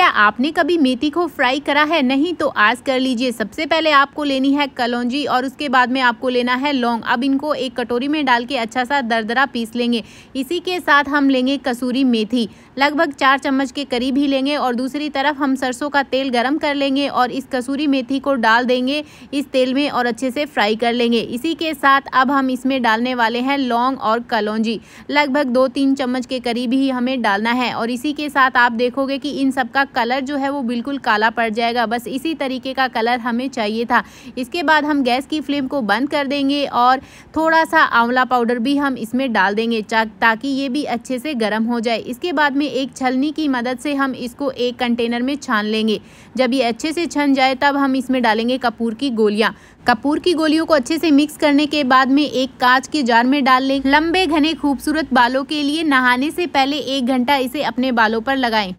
क्या आपने कभी मेथी को फ्राई करा है नहीं तो आज कर लीजिए सबसे पहले आपको लेनी है कलौजी और उसके बाद में आपको लेना है लौंग अब इनको एक कटोरी में डाल के अच्छा सा दरदरा पीस लेंगे इसी के साथ हम लेंगे कसूरी मेथी लगभग चार चम्मच के करीब ही लेंगे और दूसरी तरफ हम सरसों का तेल गर्म कर लेंगे और इस कसूरी मेथी को डाल देंगे इस तेल में और अच्छे से फ्राई कर लेंगे इसी के साथ अब हम इसमें डालने वाले हैं लौंग और कलौजी लगभग दो तीन चम्मच के करीब ही हमें डालना है और इसी के साथ आप देखोगे कि इन सबका कलर जो है वो बिल्कुल काला पड़ जाएगा बस इसी तरीके का कलर हमें चाहिए था इसके बाद हम गैस की फ्लेम को बंद कर देंगे और थोड़ा सा आंवला पाउडर भी हम इसमें डाल देंगे ताकि ये भी अच्छे से गर्म हो जाए इसके बाद में एक छलनी की मदद से हम इसको एक कंटेनर में छान लेंगे जब ये अच्छे से छन जाए तब हम इसमें डालेंगे कपूर की गोलियाँ कपूर की गोलियों को अच्छे से मिक्स करने के बाद में एक कांच के जार में डाल लें लंबे घने खूबसूरत बालों के लिए नहाने से पहले एक घंटा इसे अपने बालों पर लगाएं